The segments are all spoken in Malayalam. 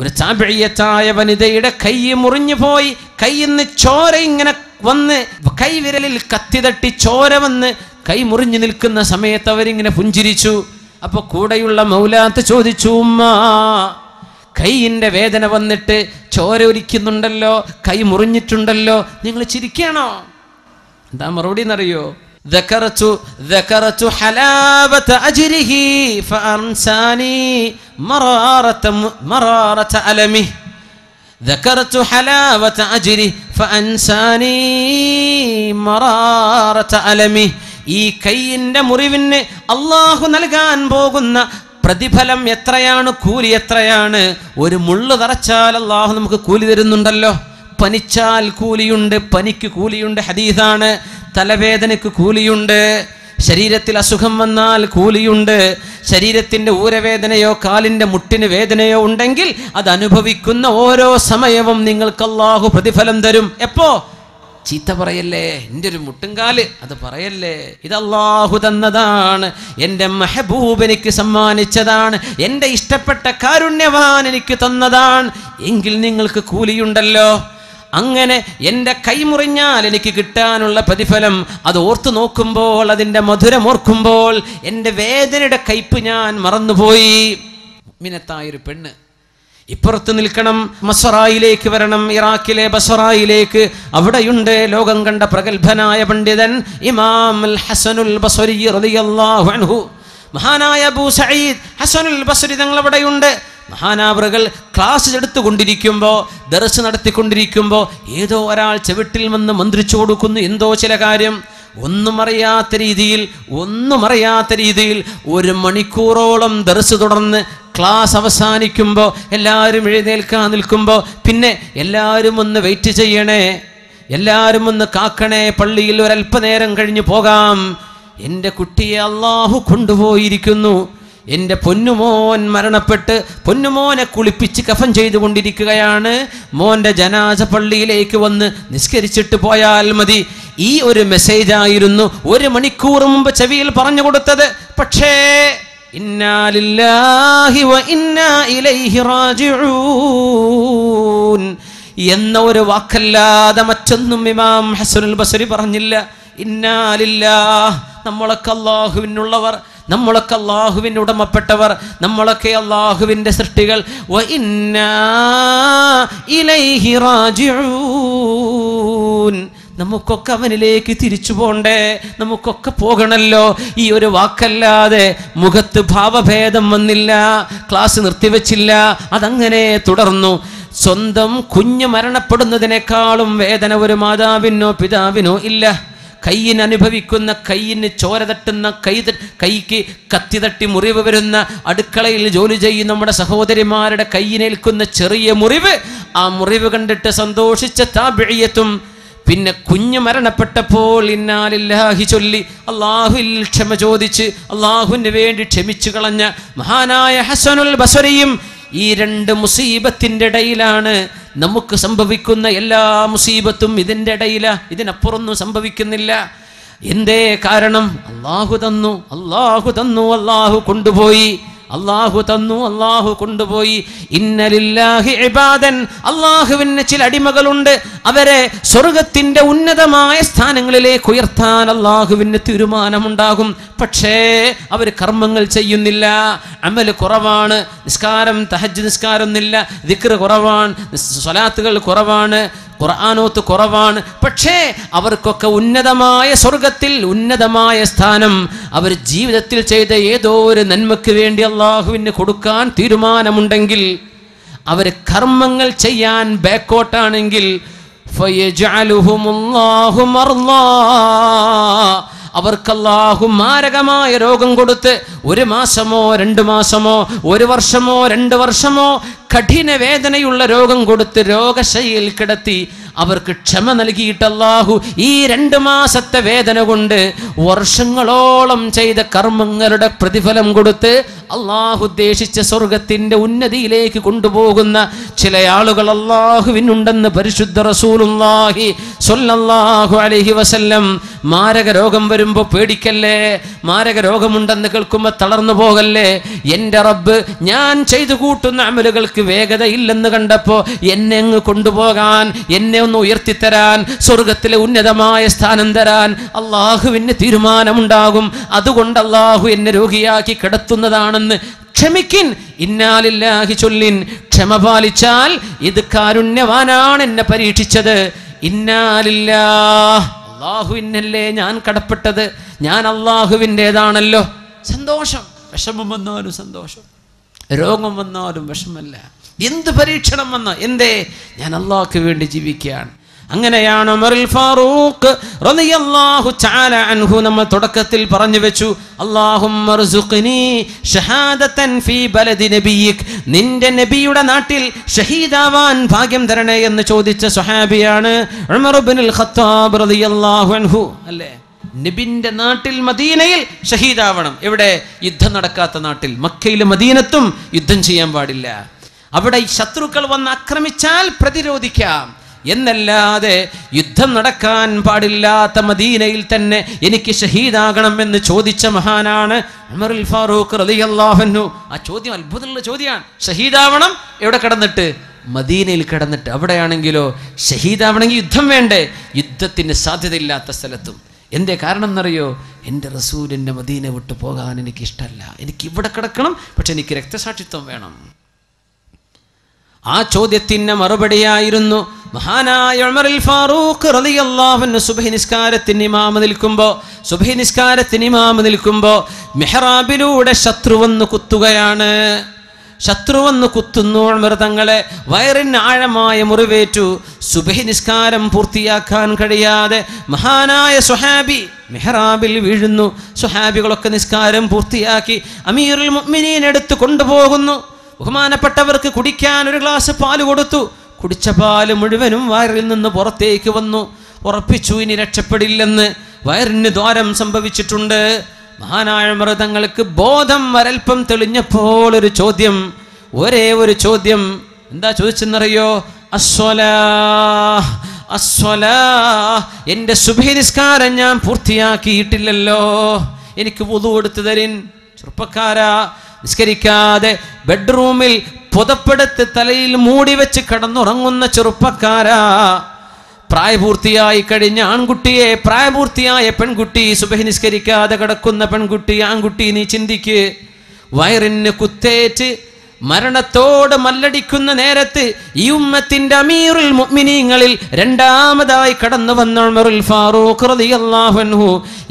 ഒരു ചാമ്പിഴിയത്തായ വനിതയുടെ കൈ മുറിഞ്ഞു പോയി കൈയിന്ന് ചോര ഇങ്ങനെ വന്ന് കൈവിരലിൽ കത്തി തട്ടി ചോര വന്ന് കൈ മുറിഞ്ഞു നിൽക്കുന്ന സമയത്ത് അവരിങ്ങനെ പുഞ്ചിരിച്ചു അപ്പോൾ കൂടെയുള്ള മൗലാത്ത് ചോദിച്ചു ഉമ്മ കൈയിൻ്റെ വേദന വന്നിട്ട് ചോര ഒരിക്കുന്നുണ്ടല്ലോ കൈ മുറിഞ്ഞിട്ടുണ്ടല്ലോ നിങ്ങൾ ചിരിക്കണോ എന്താ മറുപടി എന്നറിയോ ذكرت ذكرت حلاوة أجره فأنساني مرارة مرارة ألمه ذكرت حلاوة أجره فأنساني مرارة ألمه ഈ കൈയിൻ്റെ മുറിവിന് അള്ളാഹു നൽകാൻ പോകുന്ന പ്രതിഫലം എത്രയാണ് കൂലി എത്രയാണ് ഒരു മുള്ളു തറച്ചാൽ അള്ളാഹു നമുക്ക് കൂലി തരുന്നുണ്ടല്ലോ പനിച്ചാൽ കൂലിയുണ്ട് പനിക്ക് കൂലിയുണ്ട് ഹദീസാണ് തലവേദനയ്ക്ക് കൂലിയുണ്ട് ശരീരത്തിൽ അസുഖം വന്നാൽ കൂലിയുണ്ട് ശരീരത്തിൻ്റെ ഊരവേദനയോ കാലിൻ്റെ മുട്ടിന് വേദനയോ ഉണ്ടെങ്കിൽ അത് അനുഭവിക്കുന്ന ഓരോ സമയവും നിങ്ങൾക്ക് അള്ളാഹു പ്രതിഫലം തരും എപ്പോ ചീത്ത പറയല്ലേ എൻ്റെ ഒരു മുട്ടുംകാല് അത് പറയല്ലേ ഇത് അള്ളാഹു തന്നതാണ് എൻ്റെ മെഹബൂബ് എനിക്ക് സമ്മാനിച്ചതാണ് എൻ്റെ ഇഷ്ടപ്പെട്ട കാരുണ്യവാൻ എനിക്ക് തന്നതാണ് എങ്കിൽ നിങ്ങൾക്ക് കൂലിയുണ്ടല്ലോ അങ്ങനെ എൻ്റെ കൈമുറിഞ്ഞാൽ എനിക്ക് കിട്ടാനുള്ള പ്രതിഫലം അത് ഓർത്തു നോക്കുമ്പോൾ അതിൻ്റെ മധുരം ഓർക്കുമ്പോൾ എൻ്റെ വേദനയുടെ കയ്പ് ഞാൻ മറന്നുപോയി മിനത്തായൊരു പെണ്ണ് ഇപ്പുറത്ത് നിൽക്കണം മസറായിലേക്ക് വരണം ഇറാഖിലെ ബസറായിലേക്ക് അവിടെയുണ്ട് ലോകം കണ്ട പ്രഗത്ഭനായ പണ്ഡിതൻ ഇമാം ഹസനുൽ ബസരി മഹാനായ അബൂ സയ്യിദ് ഹസനുൽ ബസരി തങ്ങൾ അവിടെയുണ്ട് മഹാനാവറുകൾ ക്ലാസ് എടുത്തുകൊണ്ടിരിക്കുമ്പോൾ ദർശ് നടത്തിക്കൊണ്ടിരിക്കുമ്പോൾ ഏതോ ഒരാൾ ചെവിട്ടിൽ വന്ന് മന്ത്രിച്ചു കൊടുക്കുന്നു എന്തോ ചില കാര്യം ഒന്നും അറിയാത്ത രീതിയിൽ ഒന്നും അറിയാത്ത രീതിയിൽ ഒരു മണിക്കൂറോളം ദർശ് തുടർന്ന് ക്ലാസ് അവസാനിക്കുമ്പോൾ എല്ലാവരും എഴുന്നേൽക്കാൻ നിൽക്കുമ്പോൾ പിന്നെ എല്ലാവരും ഒന്ന് വെയിറ്റ് ചെയ്യണേ എല്ലാവരും ഒന്ന് കാക്കണേ പള്ളിയിൽ ഒരല്പനേരം കഴിഞ്ഞു പോകാം എൻ്റെ കുട്ടിയെ അള്ളാഹു കൊണ്ടുപോയിരിക്കുന്നു എൻ്റെ പൊന്നുമോൻ മരണപ്പെട്ട് പൊന്നുമോനെ കുളിപ്പിച്ച് കഫൻ ചെയ്തുകൊണ്ടിരിക്കുകയാണ് മോൻ്റെ ജനാസ പള്ളിയിലേക്ക് വന്ന് നിസ്കരിച്ചിട്ട് പോയാൽ മതി ഈ ഒരു മെസ്സേജായിരുന്നു ഒരു മണിക്കൂർ മുമ്പ് ചെവിയിൽ പറഞ്ഞു കൊടുത്തത് പക്ഷേ ഇന്നാലില്ലാഹി ഇലൈഹി റാജിഊൻ എന്ന ഒരു വാക്കല്ലാതെ മറ്റൊന്നും ഇമാം ഹസനുൽ ബസരി പറഞ്ഞില്ല ഇന്നാലില്ലാ നമ്മളൊക്കെ അള്ളാഹുവിനുള്ളവർ നമ്മളൊക്കെ അള്ളാഹുവിൻ്റെ ഉടമപ്പെട്ടവർ നമ്മളൊക്കെ അള്ളാഹുവിൻ്റെ സൃഷ്ടികൾ നമുക്കൊക്കെ അവനിലേക്ക് തിരിച്ചു പോണ്ടേ നമുക്കൊക്കെ പോകണല്ലോ ഈ ഒരു വാക്കല്ലാതെ മുഖത്ത് ഭാവഭേദം വന്നില്ല ക്ലാസ് നിർത്തിവെച്ചില്ല അതങ്ങനെ തുടർന്നു സ്വന്തം കുഞ്ഞ് മരണപ്പെടുന്നതിനേക്കാളും വേദന ഒരു മാതാവിനോ പിതാവിനോ ഇല്ല കയ്യിന് അനുഭവിക്കുന്ന കയ്യിന് ചോര തട്ടുന്ന കൈ കൈക്ക് കത്തി തട്ടി മുറിവ് വരുന്ന അടുക്കളയിൽ ജോലി ചെയ്യുന്ന നമ്മുടെ സഹോദരിമാരുടെ കയ്യിനേൽക്കുന്ന ചെറിയ മുറിവ് ആ മുറിവ് കണ്ടിട്ട് സന്തോഷിച്ച താപിഴിയത്തും പിന്നെ കുഞ്ഞ് മരണപ്പെട്ടപ്പോൾ ഇന്നാലില്ലാഹി ചൊല്ലി അള്ളാഹുവിൽ ക്ഷമ ചോദിച്ച് അള്ളാഹുവിന് വേണ്ടി ക്ഷമിച്ചു കളഞ്ഞ മഹാനായ ഹസനുൽ ബസ്വരയും ഈ രണ്ട് മുസീബത്തിൻ്റെ ഇടയിലാണ് നമുക്ക് സംഭവിക്കുന്ന എല്ലാ മുസീബത്തും ഇതിൻ്റെ ഇടയില ഇതിനപ്പുറമൊന്നും സംഭവിക്കുന്നില്ല എന്തേ കാരണം അള്ളാഹു തന്നു അള്ളാഹു തന്നു അള്ളാഹു കൊണ്ടുപോയി അള്ളാഹു തന്നു അള്ളാഹു കൊണ്ടുപോയി ഇന്നലില്ലാഹി ഇബാദൻ അള്ളാഹുവിന് ചില അടിമകളുണ്ട് അവരെ സ്വർഗത്തിന്റെ ഉന്നതമായ സ്ഥാനങ്ങളിലേക്ക് ഉയർത്താൻ അള്ളാഹുവിന് തീരുമാനമുണ്ടാകും പക്ഷേ അവർ കർമ്മങ്ങൾ ചെയ്യുന്നില്ല അമൽ കുറവാണ് നിസ്കാരം തഹജ് ഒന്നില്ല ദിക്ർ കുറവാണ് സ്വലാത്തുകൾ കുറവാണ് ഖുർആാനോത്ത് കുറവാണ് പക്ഷേ അവർക്കൊക്കെ ഉന്നതമായ സ്വർഗത്തിൽ ഉന്നതമായ സ്ഥാനം അവർ ജീവിതത്തിൽ ചെയ്ത ഏതോ ഒരു നന്മയ്ക്ക് വേണ്ടി അള്ളാഹുവിന് കൊടുക്കാൻ തീരുമാനമുണ്ടെങ്കിൽ അവർ കർമ്മങ്ങൾ ചെയ്യാൻ ബാക്കോട്ടാണെങ്കിൽ അവർക്കല്ലാഹു മാരകമായ രോഗം കൊടുത്ത് ഒരു മാസമോ രണ്ടു മാസമോ ഒരു വർഷമോ രണ്ട് വർഷമോ കഠിന വേദനയുള്ള രോഗം കൊടുത്ത് രോഗശയിൽ കിടത്തി അവർക്ക് ക്ഷമ നൽകിയിട്ട് ഈ രണ്ട് മാസത്തെ വേദന കൊണ്ട് വർഷങ്ങളോളം ചെയ്ത കർമ്മങ്ങളുടെ പ്രതിഫലം കൊടുത്ത് അള്ളാഹു ഉദ്ദേശിച്ച സ്വർഗത്തിന്റെ ഉന്നതിയിലേക്ക് കൊണ്ടുപോകുന്ന ചില ആളുകൾ അള്ളാഹുവിനുണ്ടെന്ന് പരിശുദ്ധ റസൂലുല്ലാഹി സൊല്ലാഹു അലഹി വസല്ലം മാരക രോഗം വരുമ്പോൾ പേടിക്കല്ലേ മാരക രോഗമുണ്ടെന്ന് കേൾക്കുമ്പോൾ തളർന്നു പോകല്ലേ എൻ്റെ റബ്ബ് ഞാൻ ചെയ്തു കൂട്ടുന്ന അമലുകൾക്ക് വേഗതയില്ലെന്ന് കണ്ടപ്പോൾ എന്നെ അങ്ങ് കൊണ്ടുപോകാൻ എന്നെ ഒന്ന് ഉയർത്തിത്തരാൻ സ്വർഗത്തിലെ ഉന്നതമായ സ്ഥാനം തരാൻ അള്ളാഹുവിന് തീരുമാനമുണ്ടാകും അതുകൊണ്ട് അള്ളാഹു എന്നെ രോഗിയാക്കി കിടത്തുന്നതാണെന്ന് ക്ഷമിക്കിൻ ഇന്നാലില്ലാഹി ചൊല്ലിൻ ക്ഷമ പാലിച്ചാൽ ഇത് കാരുണ്യവാനാണ് എന്നെ പരീക്ഷിച്ചത് ഇന്നാലില്ലാ അള്ളാഹുവിനല്ലേ ഞാൻ കടപ്പെട്ടത് ഞാൻ അള്ളാഹുവിൻ്റെതാണല്ലോ സന്തോഷം വിഷമം വന്നാലും സന്തോഷം രോഗം വന്നാലും വിഷമല്ല എന്ത് പരീക്ഷണം വന്ന് എന്തേ ഞാൻ അള്ളാഹ്ക്ക് വേണ്ടി ജീവിക്കുകയാണ് അങ്ങനെയാണ് ഫാറൂഖ് അൻഹു നമ്മൾ തുടക്കത്തിൽ പറഞ്ഞു വെച്ചു ഫീ നിന്റെ നബിയുടെ നാട്ടിൽ ഷഹീദാവാൻ ഭാഗ്യം തരണേ എന്ന് ചോദിച്ച സുഹാബിയാണ് അൻഹു അല്ലേ നബിന്റെ നാട്ടിൽ മദീനയിൽ ഷഹീദാവണം എവിടെ യുദ്ധം നടക്കാത്ത നാട്ടിൽ മക്കയിലും മദീനത്തും യുദ്ധം ചെയ്യാൻ പാടില്ല അവിടെ ഈ ശത്രുക്കൾ വന്ന് ആക്രമിച്ചാൽ പ്രതിരോധിക്കാം എന്നല്ലാതെ യുദ്ധം നടക്കാൻ പാടില്ലാത്ത മദീനയിൽ തന്നെ എനിക്ക് ഷഹീദാകണം എന്ന് ചോദിച്ച മഹാനാണ് ഉമറുൽ ഫാറൂഖ് റലിയല്ലാഹന്നു ആ ചോദ്യം അത്ഭുതമുള്ള ചോദ്യമാണ് ഷഹീദാവണം എവിടെ കിടന്നിട്ട് മദീനയിൽ കിടന്നിട്ട് അവിടെയാണെങ്കിലോ ഷഹീദാവണമെങ്കിൽ യുദ്ധം വേണ്ടേ യുദ്ധത്തിന് സാധ്യതയില്ലാത്ത സ്ഥലത്തും എന്തേ കാരണം എന്നറിയോ എൻ്റെ റസൂലിൻ്റെ മദീന വിട്ടു പോകാൻ എനിക്കിഷ്ടമല്ല എനിക്ക് ഇവിടെ കിടക്കണം പക്ഷെ എനിക്ക് രക്തസാക്ഷിത്വം വേണം ആ ചോദ്യത്തിന് മറുപടിയായിരുന്നു മഹാനായ ഉമറിൽ ഫാറൂഖ് അൻഹു സുബ്ഹി നിസ്കാരത്തിന് ഇമാമ നിൽക്കുമ്പോൾ സുബ്ഹി നിസ്കാരത്തിന് ഇമാമ നിൽക്കുമ്പോൾ മെഹ്റാബിലൂടെ ശത്രു കുത്തുകയാണ് ശത്രു വന്ന് കുത്തുന്നു മൃതങ്ങളെ വയറിന് ആഴമായ മുറിവേറ്റു സുബഹി നിസ്കാരം പൂർത്തിയാക്കാൻ കഴിയാതെ മഹാനായ സുഹാബി മെഹ്റാബിൽ വീഴുന്നു സുഹാബികളൊക്കെ നിസ്കാരം പൂർത്തിയാക്കി അമീറുൽ മുഅ്മിനീൻ എടുത്ത് കൊണ്ടുപോകുന്നു ബഹുമാനപ്പെട്ടവർക്ക് കുടിക്കാൻ ഒരു ഗ്ലാസ് പാല് കൊടുത്തു കുടിച്ച പാല് മുഴുവനും വയറിൽ നിന്ന് പുറത്തേക്ക് വന്നു ഉറപ്പിച്ചു ഇനി രക്ഷപ്പെടില്ലെന്ന് വയറിന് ദ്വാരം സംഭവിച്ചിട്ടുണ്ട് മഹാനായ മൃതങ്ങൾക്ക് ബോധം വരൽപ്പം തെളിഞ്ഞപ്പോൾ ഒരു ചോദ്യം ഒരേ ഒരു ചോദ്യം എന്താ ചോദിച്ചെന്നറിയോ അസ്വല അസ്വല എൻ്റെ സുഭേനിസ്കാരം ഞാൻ പൂർത്തിയാക്കിയിട്ടില്ലല്ലോ എനിക്ക് പുതു കൊടുത്തു തരിൻ ചെറുപ്പക്കാരാ നിസ്കരിക്കാതെ ബെഡ്റൂമിൽ പുതപ്പെടുത്ത് തലയിൽ മൂടി വെച്ച് കിടന്നുറങ്ങുന്ന ചെറുപ്പക്കാരാ പ്രായപൂർത്തിയായി കഴിഞ്ഞ ആൺകുട്ടിയെ പ്രായപൂർത്തിയായ പെൺകുട്ടി സുബഹനിസ്കരിക്കാതെ കിടക്കുന്ന പെൺകുട്ടി ആൺകുട്ടി നീ ചിന്തിക്ക് വയറിന് കുത്തേറ്റ് മരണത്തോട് മല്ലടിക്കുന്ന നേരത്ത് ഈ ഉമ്മത്തിന്റെ അമീറുൽ മുഅ്മിനീങ്ങളിൽ രണ്ടാമതായി കടന്നു വന്ന ഉമറുൽ ഫാറൂഖ് റളിയല്ലാഹു അൻഹു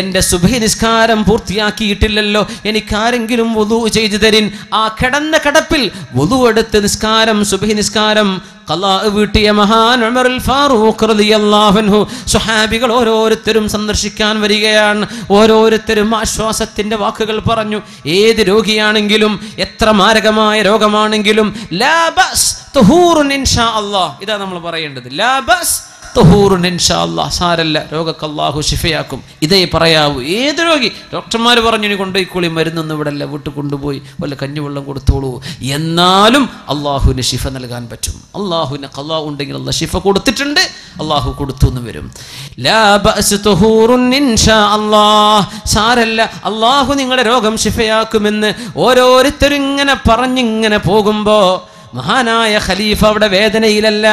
എൻ്റെ സുബഹി നിസ്കാരം പൂർത്തിയാക്കിയിട്ടില്ലല്ലോ എനിക്ക് ആരെങ്കിലും വുദു ചെയ്തു തരിൻ ആ കിടന്ന കടപ്പിൽ വുളൂ എടുത്ത് നിസ്കാരം സുബഹി നിസ്കാരം വീട്ടിയ മഹാൻ ഉമറുൽ ഫാറൂഖ് റളിയല്ലാഹു സുഹാബികൾ ഓരോരുത്തരും സന്ദർശിക്കാൻ വരികയാണ് ഓരോരുത്തരും ആശ്വാസത്തിന്റെ വാക്കുകൾ പറഞ്ഞു ഏത് രോഗിയാണെങ്കിലും എത്ര മാരകമായ രോഗമാണെങ്കിലും ലാബസ് തുഹൂറുൻ ഇൻഷാ ഇതാ നമ്മൾ പറയേണ്ടത് ലാബസ് തഹൂറുൻ ഇൻഷാല്ല സാരല്ല രോഗക്ക് അള്ളാഹു ഷിഫയാക്കും ഇതേ പറയാവൂ ഏത് രോഗി ഡോക്ടർമാർ പറഞ്ഞു ഇനി കുളി മരുന്നൊന്നും ഇവിടെ അല്ല വീട്ടിൽ കൊണ്ടുപോയി വല്ല കഞ്ഞിവെള്ളം കൊടുത്തോളൂ എന്നാലും അള്ളാഹുവിന് ഷിഫ നൽകാൻ പറ്റും അള്ളാഹുവിന് കള്ളാ ഉണ്ടെങ്കിൽ അല്ല ഷിഫ കൊടുത്തിട്ടുണ്ട് അള്ളാഹു കൊടുത്തു എന്ന് വരും സാരല്ല അള്ളാഹു നിങ്ങളുടെ രോഗം ശിഫയാക്കുമെന്ന് ഓരോരുത്തരും ഇങ്ങനെ പറഞ്ഞിങ്ങനെ പോകുമ്പോൾ മഹാനായ ഖലീഫ അവിടെ വേദനയിലല്ല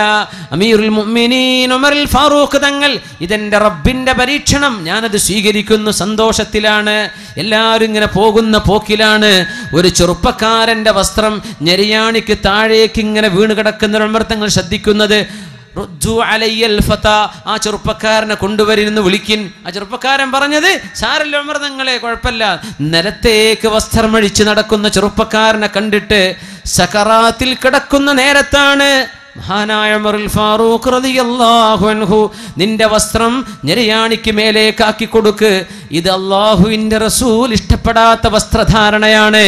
അമീറുൽ മുഅ്മിനീൻ അൽ ഫാറൂഖ് തങ്ങൾ ഇതെന്റെ റബ്ബിന്റെ പരീക്ഷണം ഞാനത് സ്വീകരിക്കുന്നു സന്തോഷത്തിലാണ് എല്ലാവരും ഇങ്ങനെ പോകുന്ന പോക്കിലാണ് ഒരു ചെറുപ്പക്കാരന്റെ വസ്ത്രം ഞെരിയാണിക്ക് താഴേക്ക് ഇങ്ങനെ വീണ് കിടക്കുന്ന ഉമർ തങ്ങൾ ശ്രദ്ധിക്കുന്നത് ആ ചെറുപ്പക്കാരനെ കൊണ്ടുവരുന്നു വിളിക്കിൻ ആ ചെറുപ്പക്കാരൻ പറഞ്ഞത് സാരല്ല അമൃതങ്ങളെ കുഴപ്പമില്ല നിലത്തേക്ക് വസ്ത്രമഴിച്ച് നടക്കുന്ന ചെറുപ്പക്കാരനെ കണ്ടിട്ട് സക്കറാത്തിൽ കിടക്കുന്ന നേരത്താണ് മഹാനായ മറിൽ ഫാറൂഖ് അൻഹു നിന്റെ വസ്ത്രം നിരയാണിക്ക് മേലേക്കാക്കി കൊടുക്ക് ഇത് അള്ളാഹുവിൻ്റെ റസൂൽ ഇഷ്ടപ്പെടാത്ത വസ്ത്രധാരണയാണ്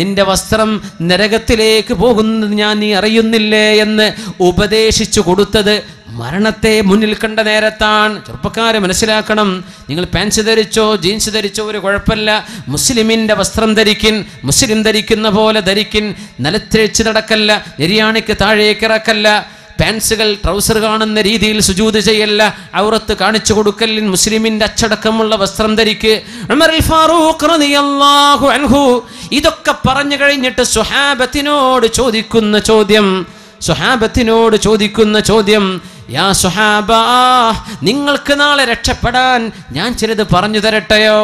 നിന്റെ വസ്ത്രം നരകത്തിലേക്ക് പോകുന്നത് ഞാൻ നീ അറിയുന്നില്ലേ എന്ന് ഉപദേശിച്ചു കൊടുത്തത് മരണത്തെ മുന്നിൽ കണ്ട നേരത്താണ് ചെറുപ്പക്കാരെ മനസ്സിലാക്കണം നിങ്ങൾ പാൻസ് ധരിച്ചോ ജീൻസ് ധരിച്ചോ ഒരു കുഴപ്പമില്ല മുസ്ലിമിൻ്റെ വസ്ത്രം ധരിക്കിൻ മുസ്ലിം ധരിക്കുന്ന പോലെ ധരിക്കിൻ നിലത്തേച്ച് നടക്കല്ല നിര്യാണിക്ക് ഇറക്കല്ല പാൻസുകൾ ട്രൗസർ കാണുന്ന രീതിയിൽ സുജൂത് ചെയ്യല്ല ഔറത്ത് കാണിച്ചു കൊടുക്കലിൻ മുസ്ലിമിന്റെ അച്ചടക്കമുള്ള വസ്ത്രം ധരിക്ക് ഇതൊക്കെ പറഞ്ഞു കഴിഞ്ഞിട്ട് സുഹാബത്തിനോട് ചോദിക്കുന്ന ചോദ്യം സുഹാബത്തിനോട് ചോദിക്കുന്ന ചോദ്യം യാ സുഹാബ നിങ്ങൾക്ക് നാളെ രക്ഷപ്പെടാൻ ഞാൻ ചിലത് പറഞ്ഞു തരട്ടെയോ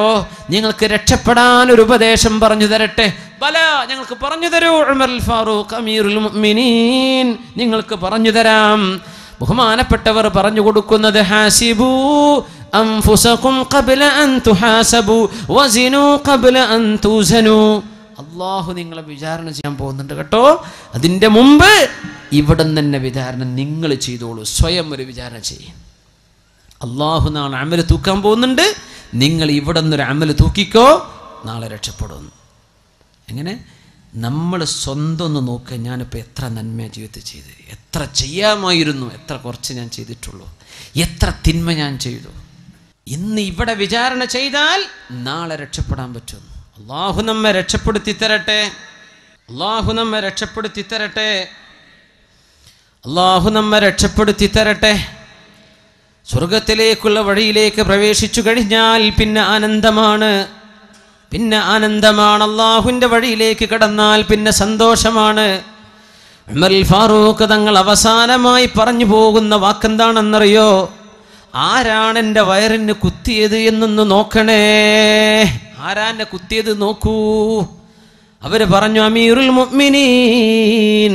നിങ്ങൾക്ക് രക്ഷപ്പെടാൻ ഒരു ഉപദേശം പറഞ്ഞു തരട്ടെ ബല ഞങ്ങൾക്ക് പറഞ്ഞു തരൂ ഉമർ ഫാറൂഖ് അമീറുൽ മുഅ്മിനീൻ നിങ്ങൾക്ക് പറഞ്ഞു തരാം ബഹുമാനപ്പെട്ടവർ പറഞ്ഞു കൊടുക്കുന്നത് ഹാസിബു അംഫുസകും കബില അൻ തുഹാസബു വസിനു കബില അൻ തുസനു അള്ളാഹു നിങ്ങളെ വിചാരണ ചെയ്യാൻ പോകുന്നുണ്ട് കേട്ടോ അതിൻ്റെ മുമ്പ് ഇവിടെ തന്നെ വിചാരണ നിങ്ങൾ ചെയ്തോളൂ സ്വയം ഒരു വിചാരണ ചെയ്യും അള്ളാഹു നാളെ അമല് തൂക്കാൻ പോകുന്നുണ്ട് നിങ്ങൾ ഇവിടെ നിന്നൊരു അമല് തൂക്കിക്കോ നാളെ രക്ഷപ്പെടും എങ്ങനെ നമ്മൾ സ്വന്തം ഒന്ന് നോക്കുക ഞാനിപ്പോൾ എത്ര നന്മ ജീവിതത്തിൽ ചെയ്ത് എത്ര ചെയ്യാമായിരുന്നു എത്ര കുറച്ച് ഞാൻ ചെയ്തിട്ടുള്ളൂ എത്ര തിന്മ ഞാൻ ചെയ്തു ഇന്ന് ഇവിടെ വിചാരണ ചെയ്താൽ നാളെ രക്ഷപ്പെടാൻ പറ്റും അള്ളാഹു നമ്മെ രക്ഷപ്പെടുത്തി തരട്ടെ അള്ളാഹു നമ്മെ രക്ഷപ്പെടുത്തി തരട്ടെ അള്ളാഹു നമ്മെ രക്ഷപ്പെടുത്തി തരട്ടെ സ്വർഗത്തിലേക്കുള്ള വഴിയിലേക്ക് പ്രവേശിച്ചു കഴിഞ്ഞാൽ പിന്നെ ആനന്ദമാണ് പിന്നെ ആനന്ദമാണ് അള്ളാഹുവിൻ്റെ വഴിയിലേക്ക് കടന്നാൽ പിന്നെ സന്തോഷമാണ് ഉമർ ഫാറൂഖ് തങ്ങൾ അവസാനമായി പറഞ്ഞു പോകുന്ന വാക്കെന്താണെന്നറിയോ ആരാണ് എൻ്റെ വയറിന് കുത്തിയത് എന്നൊന്ന് നോക്കണേ ആരാ എന്നെ കുത്തിയത് നോക്കൂ അവര് പറഞ്ഞു അമീറുൽ മുഅ്മിനീൻ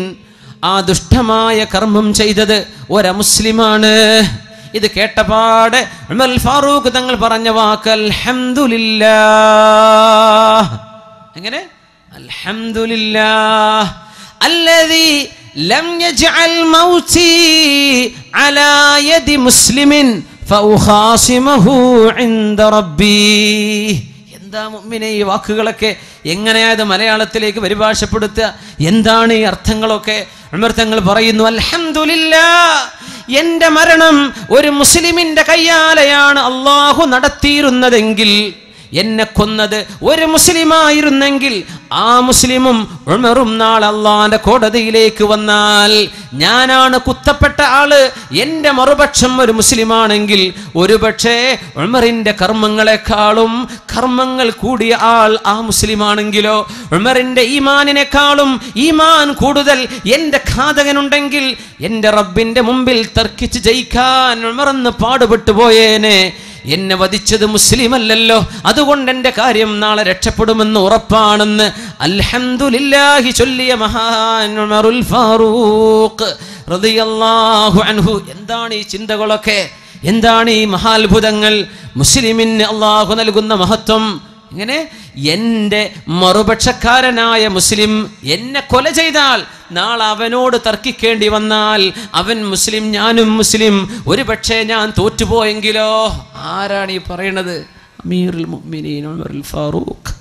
ആ ദുഷ്ടമായ കർമ്മം ചെയ്തത് ഒരമുസ്ലിമാണ് ഇത് കേട്ടപാടെ ഉമർ ഫാറൂഖ് തങ്ങൾ പറഞ്ഞ വാക്ക് അൽഹംദുലില്ല എങ്ങനെ അൽഹംദുലില്ല ലം യജ്അൽ മൗതി അലാ യദി മുസ്ലിമിൻ എന്താ മുമ്മിനെ ഈ വാക്കുകളൊക്കെ എങ്ങനെയായത് മലയാളത്തിലേക്ക് പരിഭാഷപ്പെടുത്തുക എന്താണ് ഈ അർത്ഥങ്ങളൊക്കെ അമൃതങ്ങൾ പറയുന്നു അലഹമില്ല എന്റെ മരണം ഒരു മുസ്ലിമിന്റെ കയ്യാലയാണ് അള്ളാഹു നടത്തിയിരുന്നതെങ്കിൽ എന്നെ കൊന്നത് ഒരു മുസ്ലിമായിരുന്നെങ്കിൽ ആ മുസ്ലിമും ഉമറും നാൾ അള്ളാന്റെ കോടതിയിലേക്ക് വന്നാൽ ഞാനാണ് കുത്തപ്പെട്ട ആള് എൻ്റെ മറുപക്ഷം ഒരു മുസ്ലിമാണെങ്കിൽ ഒരുപക്ഷെ ഉമറിൻ്റെ കർമ്മങ്ങളെക്കാളും കർമ്മങ്ങൾ കൂടിയ ആൾ ആ മുസ്ലിമാണെങ്കിലോ ഉമറിൻ്റെ ഈമാനിനേക്കാളും ഈമാൻ കൂടുതൽ എൻ്റെ ഘാതകനുണ്ടെങ്കിൽ എൻ്റെ റബ്ബിൻ്റെ മുമ്പിൽ തർക്കിച്ച് ജയിക്കാൻ ഉമറന്ന് പാടുപെട്ടു പോയേനെ എന്നെ വധിച്ചത് മുസ്ലിം അല്ലല്ലോ അതുകൊണ്ട് എൻ്റെ കാര്യം നാളെ രക്ഷപ്പെടുമെന്ന് ഉറപ്പാണെന്ന് അൽഹന്ദുലില്ലാഹി ചൊല്ലിയ മഹാൻ ഫാറൂഖ് അൻഹു എന്താണ് ഈ ചിന്തകളൊക്കെ എന്താണ് ഈ മഹാത്ഭുതങ്ങൾ മുസ്ലിമിന് അള്ളാഹു നൽകുന്ന മഹത്വം ഇങ്ങനെ എൻ്റെ മറുപക്ഷക്കാരനായ മുസ്ലിം എന്നെ കൊല ചെയ്താൽ നാളെ അവനോട് തർക്കിക്കേണ്ടി വന്നാൽ അവൻ മുസ്ലിം ഞാനും മുസ്ലിം ഒരു പക്ഷേ ഞാൻ തോറ്റുപോയെങ്കിലോ ആരാണ് ഈ പറയണത് അമീറുൽ ഫാറൂഖ്